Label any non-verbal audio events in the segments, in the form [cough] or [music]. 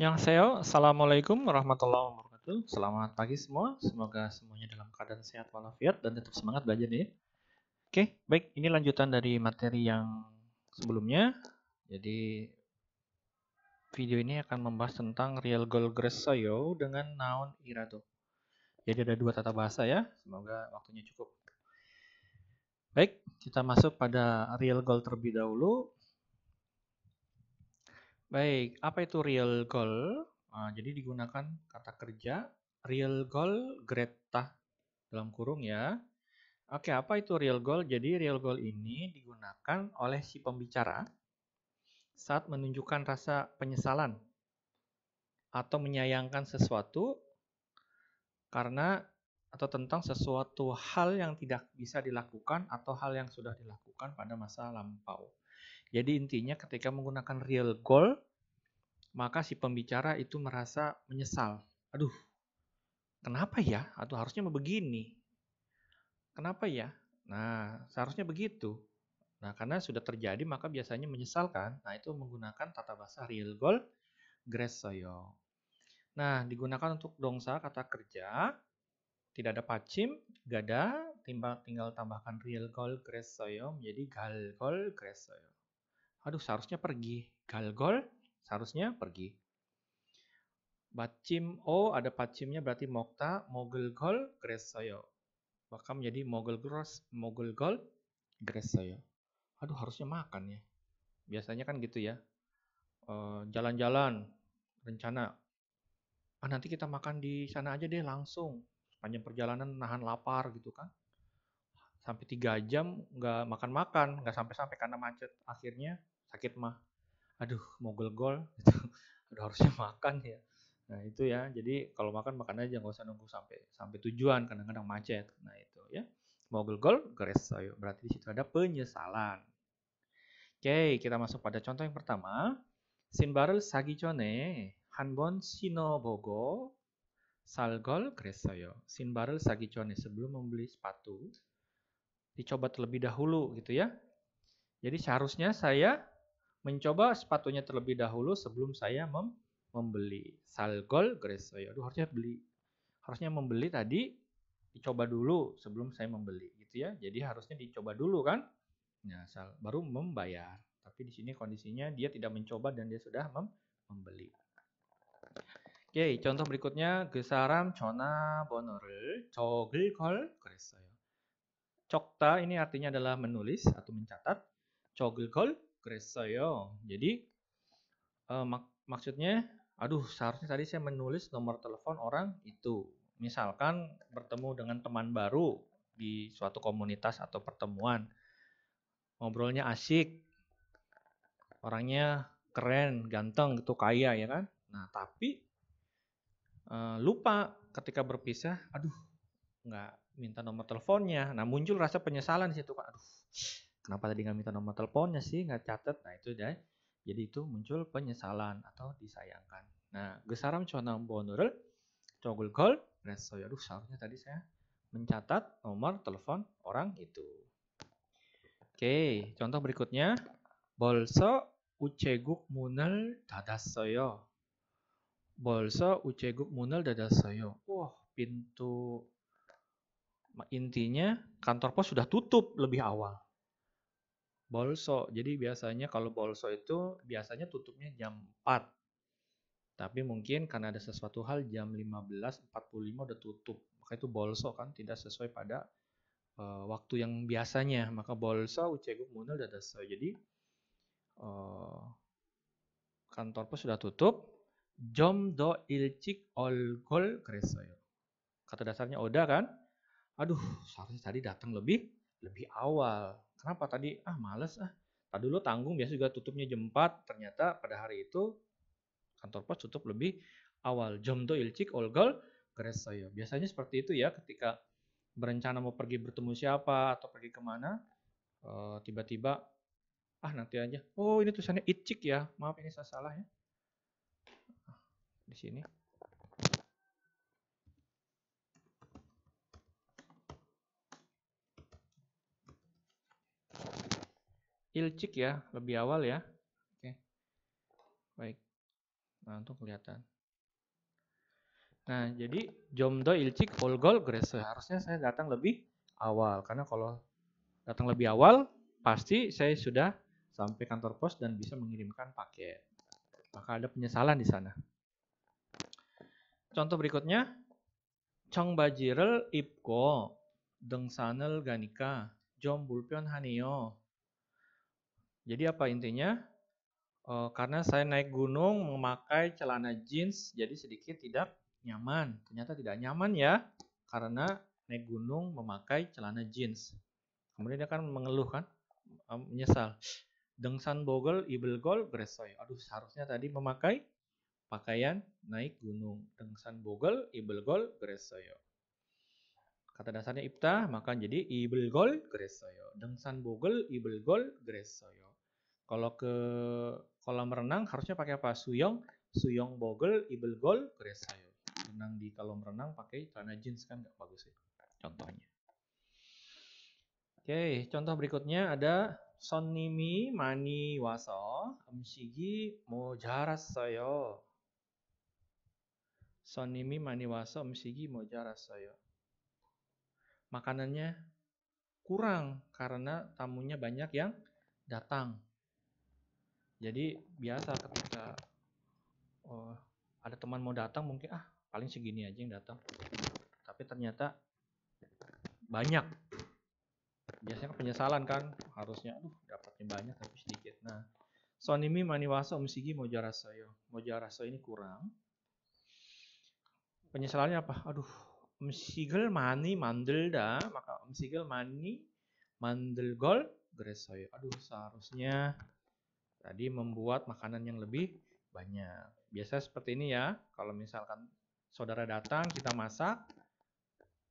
Yang saya, Assalamualaikum warahmatullahi wabarakatuh. Selamat pagi semua. Semoga semuanya dalam keadaan sehat walafiat dan tetap semangat belajar ya. Oke, baik. Ini lanjutan dari materi yang sebelumnya. Jadi video ini akan membahas tentang real goal gresayo dengan noun irado. Jadi ada dua tata bahasa ya. Semoga waktunya cukup. Baik, kita masuk pada real goal terlebih dahulu. Baik, apa itu real goal? Nah, jadi digunakan kata kerja real goal Greta dalam kurung ya. Oke, apa itu real goal? Jadi real goal ini digunakan oleh si pembicara saat menunjukkan rasa penyesalan atau menyayangkan sesuatu karena atau tentang sesuatu hal yang tidak bisa dilakukan atau hal yang sudah dilakukan pada masa lampau. Jadi intinya ketika menggunakan real goal, maka si pembicara itu merasa menyesal. Aduh, kenapa ya? Atau harusnya begini. Kenapa ya? Nah, seharusnya begitu. Nah, karena sudah terjadi maka biasanya menyesalkan. Nah, itu menggunakan tata bahasa real goal gressoyo. Nah, digunakan untuk dongsa kata kerja. Tidak ada pacim, gada, timbal tinggal tambahkan real goal gressoyo menjadi galgol gressoyo. Aduh, seharusnya pergi. Galgol, seharusnya pergi. Bacim O, ada pacimnya berarti mokta, mogul gol, gresoyo. Maka menjadi mogel gros, mogul gol, gresoyo. Aduh, harusnya makan ya. Biasanya kan gitu ya. Eh, jalan-jalan, e, rencana. Ah, nanti kita makan di sana aja deh langsung. Panjang perjalanan nahan lapar gitu kan sampai tiga jam nggak makan-makan, nggak sampai-sampai karena macet. Akhirnya sakit mah aduh mogul gol gitu [laughs] aduh harusnya [laughs] makan ya nah itu ya jadi kalau makan makan aja nggak usah nunggu sampai sampai tujuan kadang-kadang macet nah itu ya mogul gol garis soyo berarti di situ ada penyesalan oke kita masuk pada contoh yang pertama sinbarel sagichone hanbon sino bogo, salgol garis soyo sinbarel sagicone sebelum membeli sepatu dicoba terlebih dahulu gitu ya jadi seharusnya saya mencoba sepatunya terlebih dahulu sebelum saya mem membeli. Salgol Grace. Oh ya, aduh, harusnya beli. Harusnya membeli tadi dicoba dulu sebelum saya membeli gitu ya. Jadi harusnya dicoba dulu kan. Nah, sal baru membayar. Tapi di sini kondisinya dia tidak mencoba dan dia sudah mem membeli. Oke, contoh berikutnya gesaram chona 전화 번호를 kol 걸 Cokta ini artinya adalah menulis atau mencatat. 적을 kol yo Jadi uh, mak maksudnya, aduh seharusnya tadi saya menulis nomor telepon orang itu. Misalkan bertemu dengan teman baru di suatu komunitas atau pertemuan, ngobrolnya asik, orangnya keren, ganteng, gitu kaya ya kan. Nah tapi uh, lupa ketika berpisah, aduh nggak minta nomor teleponnya. Nah muncul rasa penyesalan di situ kan, aduh Kenapa tadi nggak minta nomor teleponnya sih, nggak catat? Nah itu deh. Jadi itu muncul penyesalan atau disayangkan. Nah, gesaram nomor bonurul, cogul gol, ya Aduh, seharusnya tadi saya mencatat nomor telepon orang itu. Oke, contoh berikutnya. Bolso uceguk munel soyo Bolso uceguk munel soyo Wah, pintu intinya kantor pos sudah tutup lebih awal bolso. Jadi biasanya kalau bolso itu biasanya tutupnya jam 4. Tapi mungkin karena ada sesuatu hal jam 15.45 udah tutup. Maka itu bolso kan tidak sesuai pada uh, waktu yang biasanya. Maka bolso uceguk munul udah sesuai. Jadi uh, kantor pos sudah tutup. Jom do ilcik olgol kresoyo. Kata dasarnya Oda kan. Aduh, seharusnya tadi datang lebih lebih awal Kenapa tadi ah males ah. Tadi dulu tanggung biasa juga tutupnya jam 4. Ternyata pada hari itu kantor pos tutup lebih awal. Jam do ilcik olgol keres saya. Biasanya seperti itu ya ketika berencana mau pergi bertemu siapa atau pergi kemana eh, tiba-tiba uh, ah nanti aja. Oh ini tulisannya icik ya. Maaf ini saya salah ya. Ah, di sini. Ilcik ya, lebih awal ya. Oke. Baik. Nah, untuk kelihatan. Nah, jadi Jomdo Ilcik Volgol Grese. Harusnya saya datang lebih awal karena kalau datang lebih awal pasti saya sudah sampai kantor pos dan bisa mengirimkan paket. Maka ada penyesalan di sana. Contoh berikutnya, Chong bajirel ipko, dengsanel ganika, jom bulpion haneo, jadi apa intinya? E, karena saya naik gunung memakai celana jeans, jadi sedikit tidak nyaman. Ternyata tidak nyaman ya, karena naik gunung memakai celana jeans. Kemudian dia kan mengeluh kan, e, menyesal. Dengsan bogel, ibel gol, gresoy. Aduh, seharusnya tadi memakai pakaian naik gunung. Dengsan bogel, ibel gol, gresoy. Kata dasarnya ipta, maka jadi ibel gol, gresoy. Dengsan bogel, ibel gol, gresoy. Kalau ke kolam renang harusnya pakai apa? Suyong, suyong bogel, ibel gol, kresayo. Renang di kolam renang pakai celana jeans kan nggak bagus ya. Contohnya. Oke, contoh berikutnya ada Sonimi mani waso amshigi mojarasayo. Sonimi mani waso amshigi mojarasayo. Makanannya kurang karena tamunya banyak yang datang jadi biasa ketika oh, ada teman mau datang mungkin ah paling segini aja yang datang tapi ternyata banyak biasanya kan penyesalan kan harusnya aduh dapatnya banyak tapi sedikit nah sonimi maniwasa umsigi mojarasoyo mojaraso ini kurang penyesalannya apa aduh umsigel mani mandel da, maka umsigel mani mandel gol gresoyo aduh seharusnya Tadi membuat makanan yang lebih banyak. Biasa seperti ini ya. Kalau misalkan saudara datang, kita masak,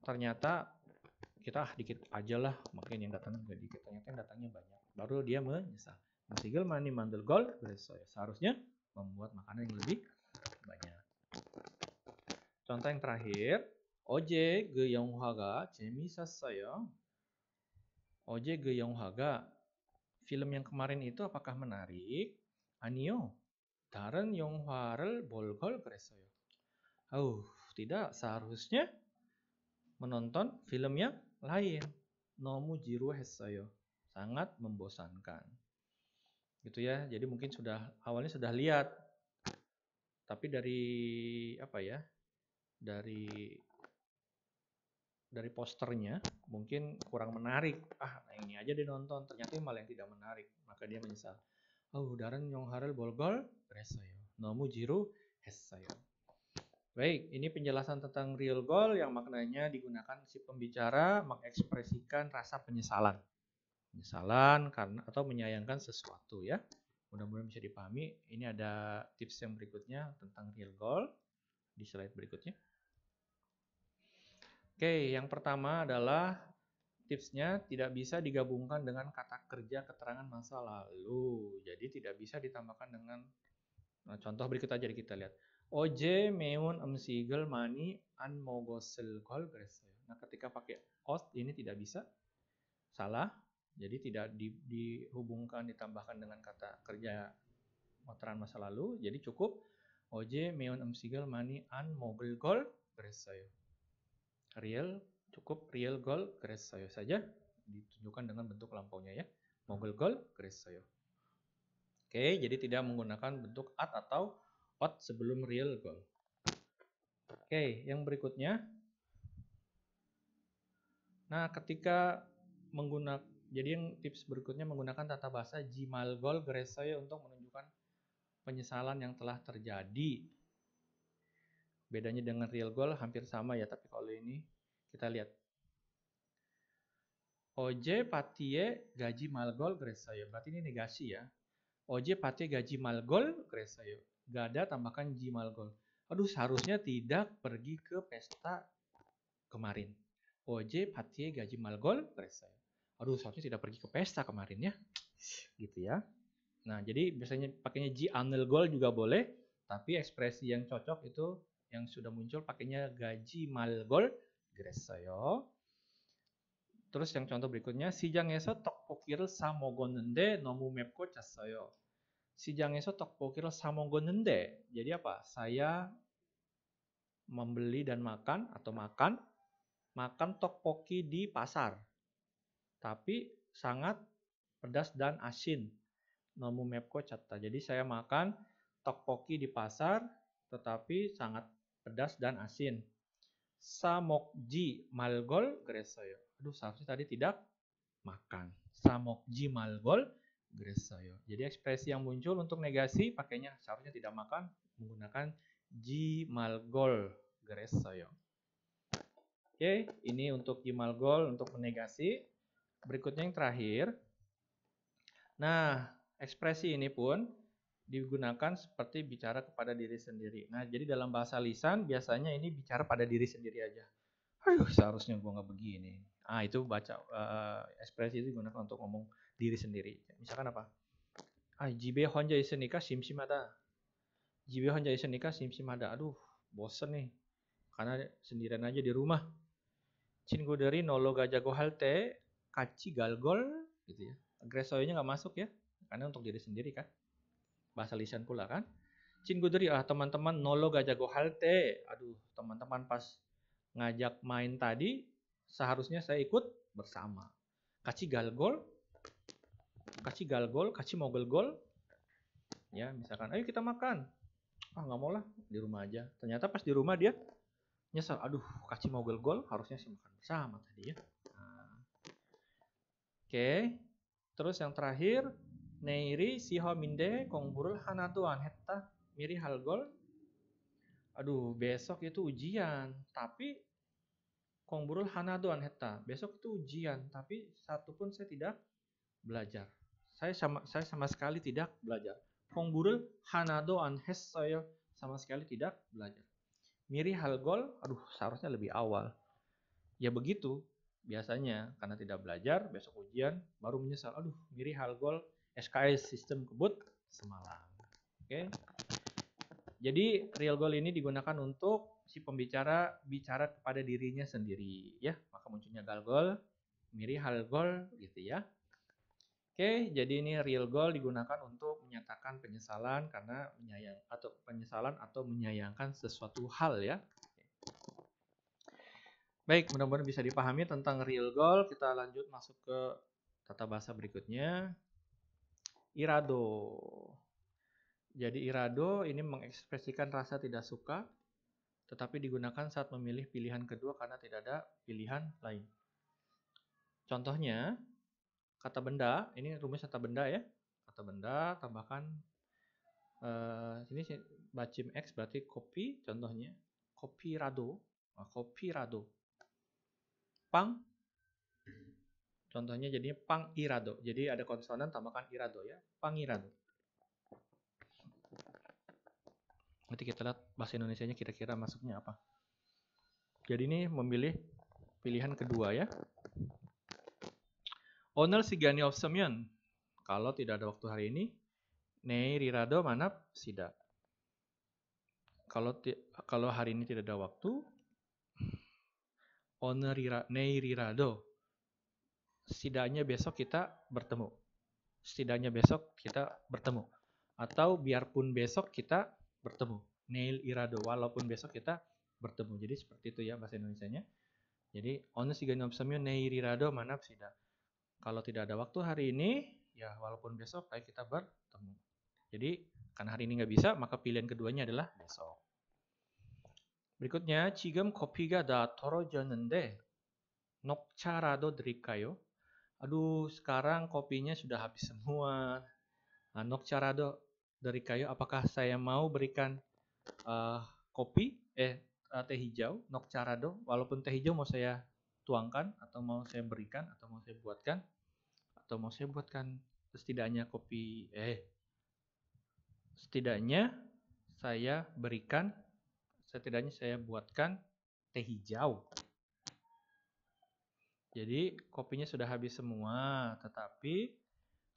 ternyata kita ah, dikit aja lah, makin yang datang juga dikit. Ternyata yang datangnya banyak. Baru dia menyesal. Masigel mani mandel gol ya. Seharusnya membuat makanan yang lebih banyak. Contoh yang terakhir, 어제 그 영화가 OJ 어제 그 haga, Film yang kemarin itu apakah menarik? Anio, 아니요. 다른 영화를 Bolgol 그랬어요. Oh, tidak seharusnya menonton film yang lain. Nomu jiru 했어요. Sangat membosankan. Gitu ya. Jadi mungkin sudah awalnya sudah lihat tapi dari apa ya? Dari dari posternya mungkin kurang menarik. Ah, nah ini aja dia nonton, ternyata malah yang tidak menarik. Maka dia menyesal. Oh, daran yang harel bolgol resoyo. Nomu jiru hesayo. Baik, ini penjelasan tentang real goal yang maknanya digunakan si pembicara mengekspresikan rasa penyesalan. Penyesalan karena atau menyayangkan sesuatu ya. Mudah-mudahan bisa dipahami. Ini ada tips yang berikutnya tentang real goal di slide berikutnya. Oke, yang pertama adalah tipsnya tidak bisa digabungkan dengan kata kerja keterangan masa lalu. Jadi tidak bisa ditambahkan dengan nah, contoh berikut aja kita lihat. Oj meun amsigel mani an mogosel Nah, ketika pakai ost ini tidak bisa. Salah. Jadi tidak di, dihubungkan ditambahkan dengan kata kerja keterangan masa lalu. Jadi cukup oj meun amsigel mani an mogel gol beresayo real cukup real goal grace soyo saja ditunjukkan dengan bentuk lampaunya ya mogul goal grace soyo oke jadi tidak menggunakan bentuk at atau out sebelum real goal oke yang berikutnya nah ketika menggunakan jadi yang tips berikutnya menggunakan tata bahasa jimal gold grace soyo untuk menunjukkan penyesalan yang telah terjadi Bedanya dengan real goal hampir sama ya, tapi kalau ini kita lihat. OJ patie gaji mal kresa gresayo. Berarti ini negasi ya. OJ patie gaji mal malgol gresayo. Gada tambahkan mal gol Aduh seharusnya tidak pergi ke pesta kemarin. OJ patie gaji mal kresa gresayo. Aduh seharusnya tidak pergi ke pesta kemarin ya. Gitu ya. Nah jadi biasanya pakainya j anel gol juga boleh. Tapi ekspresi yang cocok itu yang sudah muncul pakainya gaji malgol yo. Terus yang contoh berikutnya 시장에서 떡볶이를 사 nomu 너무 맵고 짰어요. 시장에서 pokir tokpokir samogonende. jadi apa? Saya membeli dan makan atau makan makan tokpoki di pasar. Tapi sangat pedas dan asin. Nomu mepko cata. Jadi saya makan tokpoki di pasar tetapi sangat pedas dan asin. Samokji malgol gresoyo. Aduh, seharusnya tadi tidak makan. Samokji malgol gresoyo. Jadi ekspresi yang muncul untuk negasi pakainya seharusnya tidak makan menggunakan ji malgol gresoyo. Oke, ini untuk ji malgol untuk menegasi. Berikutnya yang terakhir. Nah, ekspresi ini pun digunakan seperti bicara kepada diri sendiri. Nah, jadi dalam bahasa lisan biasanya ini bicara pada diri sendiri aja. Aduh, seharusnya gua nggak begini. Ah, itu baca uh, ekspresi itu digunakan untuk ngomong diri sendiri. Misalkan apa? Ah, jibe honja isenika simsimada. Jibe honja isenika simsimada. Aduh, bosen nih. Karena sendirian aja di rumah. Cinggu dari nolo jago halte kaci galgol gitu ya. Agresoinya nggak masuk ya. Karena untuk diri sendiri kan bahasa lisan pula kan. Cinggu dari ah teman-teman nolo gajah halte. Aduh teman-teman pas ngajak main tadi seharusnya saya ikut bersama. Kaci gol, kaci gol, kaci mogel gol. Ya misalkan, ayo kita makan. Ah nggak mau lah di rumah aja. Ternyata pas di rumah dia nyesel. Aduh kaci mogel gol harusnya sih makan bersama tadi ya. Nah. Oke, okay. terus yang terakhir Neiri siho minde kongbur hanatuan hetta miri halgol. Aduh, besok itu ujian, tapi kongburul hanatuan hetta. Besok itu ujian, tapi satu pun saya tidak belajar. Saya sama saya sama sekali tidak belajar. Kongburul hanadoan hes saya sama sekali tidak belajar. Miri hal gol. aduh seharusnya lebih awal. Ya begitu biasanya karena tidak belajar besok ujian baru menyesal. Aduh miri hal gol. SKS sistem kebut semalam. Oke. Jadi real goal ini digunakan untuk si pembicara bicara kepada dirinya sendiri ya, maka munculnya gal goal, miri hal goal gitu ya. Oke, jadi ini real goal digunakan untuk menyatakan penyesalan karena menyayang atau penyesalan atau menyayangkan sesuatu hal ya. Baik, mudah-mudahan bisa dipahami tentang real goal. Kita lanjut masuk ke tata bahasa berikutnya irado. Jadi irado ini mengekspresikan rasa tidak suka, tetapi digunakan saat memilih pilihan kedua karena tidak ada pilihan lain. Contohnya, kata benda, ini rumus kata benda ya. Kata benda tambahkan, uh, eh, ini bacim X berarti kopi, contohnya. Kopi rado, nah, kopi rado. Pang Contohnya jadinya pangirado. Jadi ada konsonan tambahkan irado ya. Pangirado. Nanti kita lihat bahasa Indonesia nya kira-kira masuknya apa. Jadi ini memilih pilihan kedua ya. Owner Sigani of Semyon. Kalau tidak ada waktu hari ini, Nei Rirado Manap Sida. Kalau kalau hari ini tidak ada waktu, Owner Nei Rirado setidaknya besok kita bertemu. Setidaknya besok kita bertemu. Atau biarpun besok kita bertemu. Nail irado, walaupun besok kita bertemu. Jadi seperti itu ya bahasa Indonesia-nya. Jadi onus tiga nomsamio nail irado mana sida. Kalau tidak ada waktu hari ini, ya walaupun besok kayak kita bertemu. Jadi karena hari ini nggak bisa, maka pilihan keduanya adalah besok. Berikutnya, 지금 커피가 다 떨어졌는데 녹차라도 드릴까요? aduh sekarang kopinya sudah habis semua. Anok carado dari kayu, apakah saya mau berikan uh, kopi, eh uh, teh hijau, nok carado, walaupun teh hijau mau saya tuangkan, atau mau saya berikan, atau mau saya buatkan, atau mau saya buatkan setidaknya kopi, eh setidaknya saya berikan, setidaknya saya buatkan teh hijau. Jadi kopinya sudah habis semua, tetapi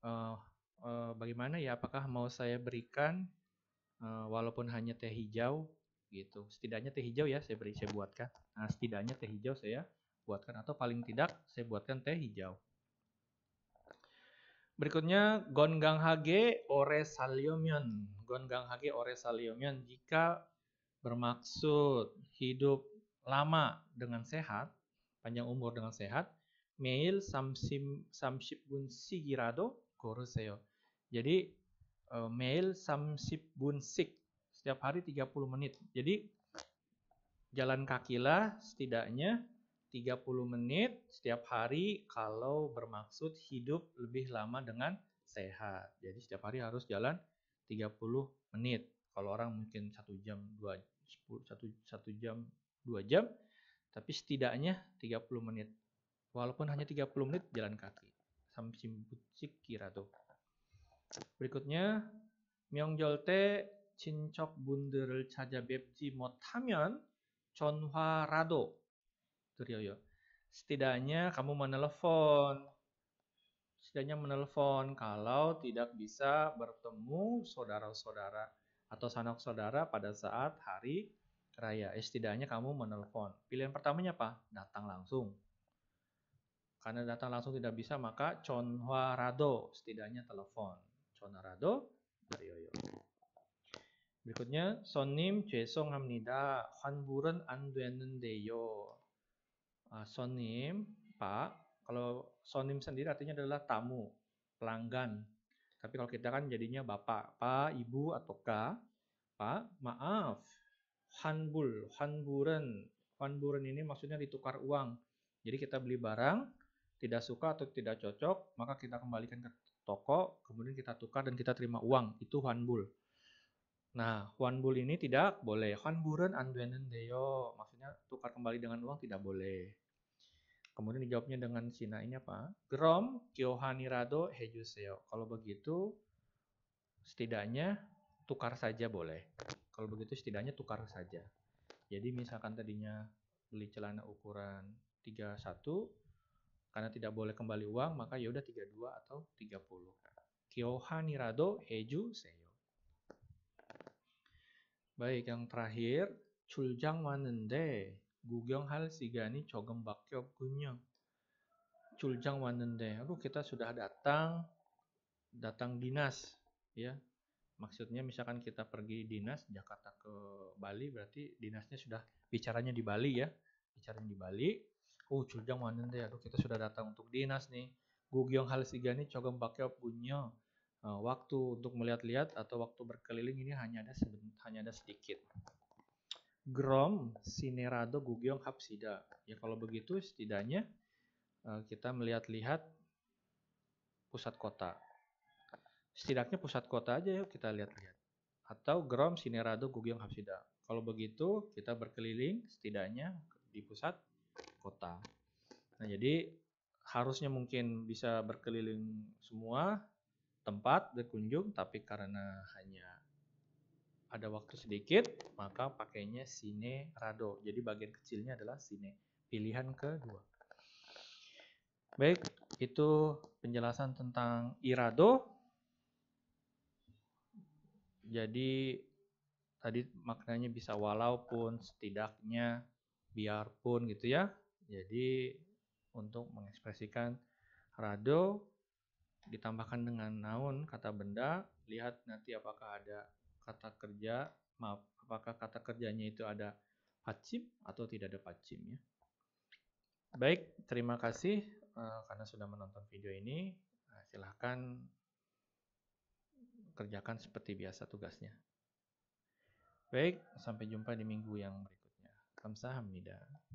uh, uh, bagaimana ya? Apakah mau saya berikan uh, walaupun hanya teh hijau gitu? Setidaknya teh hijau ya saya beri saya buatkan. Nah, setidaknya teh hijau saya buatkan atau paling tidak saya buatkan teh hijau. Berikutnya gonggang Hage Ore Salyomyon. Gonggang Hage Ore Salyomyon jika bermaksud hidup lama dengan sehat panjang umur dengan sehat. Mail samsim samsibun sigirado koruseyo. Jadi uh, eh, samship samsibun sig setiap hari 30 menit. Jadi jalan kaki lah setidaknya 30 menit setiap hari kalau bermaksud hidup lebih lama dengan sehat. Jadi setiap hari harus jalan 30 menit. Kalau orang mungkin satu jam dua satu jam dua jam tapi setidaknya 30 menit. Walaupun hanya 30 menit jalan kaki. Samsim Bucik kira tuh. Berikutnya, Myeongjol te 친척 분들을 찾아뵙지 못하면 전화라도 드려요. Setidaknya kamu menelepon. Setidaknya menelepon kalau tidak bisa bertemu saudara-saudara atau sanak saudara pada saat hari raya. Eh, setidaknya kamu menelpon. Pilihan pertamanya apa? Datang langsung. Karena datang langsung tidak bisa, maka Chonhua Rado, setidaknya telepon. Chonhua Rado, Daryoyo. Berikutnya, Sonim Jesong Hamnida, Hanburen Anduenen Deyo. Ah, sonim, Pak, kalau Sonim sendiri artinya adalah tamu, pelanggan. Tapi kalau kita kan jadinya Bapak, Pak, Ibu, atau Kak. Pak, maaf, hanbul, hanburen, hanburen ini maksudnya ditukar uang. Jadi kita beli barang, tidak suka atau tidak cocok, maka kita kembalikan ke toko, kemudian kita tukar dan kita terima uang. Itu hanbul. Nah, hanbul ini tidak boleh. Hanburen anduenen deyo, maksudnya tukar kembali dengan uang tidak boleh. Kemudian dijawabnya dengan Cina ini apa? Grom kyohani rado hejuseo. Kalau begitu, setidaknya tukar saja boleh. Kalau begitu setidaknya tukar saja. Jadi misalkan tadinya beli celana ukuran 31 karena tidak boleh kembali uang maka ya udah 32 atau 30. Kyoha nirado heju seyo. Baik, yang terakhir Chuljang wanende gugyong hal sigani chogem bakyo gunyong. Chuljang wanende. Aduh, kita sudah datang datang dinas ya maksudnya misalkan kita pergi dinas Jakarta ke Bali berarti dinasnya sudah bicaranya di Bali ya bicaranya di Bali oh curjang wanen deh aduh kita sudah datang untuk dinas nih Gugyong ini cogem pakai punya eh, waktu untuk melihat-lihat atau waktu berkeliling ini hanya ada hanya ada sedikit Grom Sinerado Gugyong Hapsida ya kalau begitu setidaknya eh, kita melihat-lihat pusat kota setidaknya pusat kota aja yuk kita lihat-lihat atau Grom, Sinerado, Gugyong, Hapsida. Kalau begitu kita berkeliling setidaknya di pusat kota. Nah jadi harusnya mungkin bisa berkeliling semua tempat berkunjung tapi karena hanya ada waktu sedikit maka pakainya sine rado. Jadi bagian kecilnya adalah sine pilihan kedua. Baik, itu penjelasan tentang irado. Jadi tadi maknanya bisa walaupun, setidaknya, biarpun gitu ya. Jadi untuk mengekspresikan rado ditambahkan dengan noun kata benda, lihat nanti apakah ada kata kerja, maaf, apakah kata kerjanya itu ada pacim atau tidak ada pacim ya. Baik, terima kasih uh, karena sudah menonton video ini. Nah, silahkan kerjakan seperti biasa tugasnya. Baik, sampai jumpa di minggu yang berikutnya. Kamsahamnida.